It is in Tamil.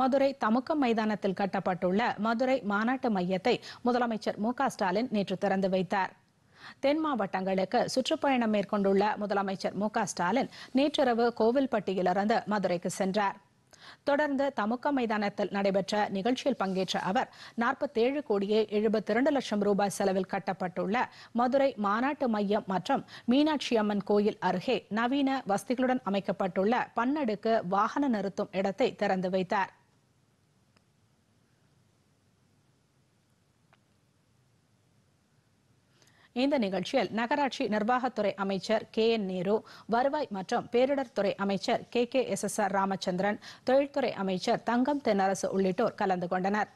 மதுரை தமுக்கம் மைதானத்தில் கட்டப்பட்டுள்ள மதுரை மாநாட்டு மையத்தை முதலமைச்சர் மு ஸ்டாலின் நேற்று திறந்து வைத்தார் தென் மாவட்டங்களுக்கு சுற்றுப்பயணம் மேற்கொண்டுள்ள முதலமைச்சர் மு ஸ்டாலின் நேற்றிரவு கோவில்பட்டியிலிருந்து மதுரைக்கு சென்றார் தொடர்ந்து தமுக்க மைதானத்தில் நடைபெற்ற நிகழ்ச்சியில் பங்கேற்ற அவர் நாற்பத்தேழு கோடியே எழுபத்தி இரண்டு லட்சம் ரூபாய் செலவில் கட்டப்பட்டுள்ள மதுரை மாநாட்டு மையம் மற்றும் மீனாட்சி அம்மன் கோயில் அருகே நவீன வசதிகளுடன் அமைக்கப்பட்டுள்ள பன்னடுக்கு வாகன நிறுத்தும் இடத்தை திறந்து வைத்தாா் இந்த நிகழ்ச்சியில் நகராட்சி நிர்வாகத்துறை அமைச்சர் கே என் நேரு வருவாய் மற்றும் பேரிடர் துறை அமைச்சர் K K S S R Ramachandran தொழில்துறை அமைச்சர் தங்கம் தென்னரசு உள்ளிட்டோர் கலந்து கொண்டனா்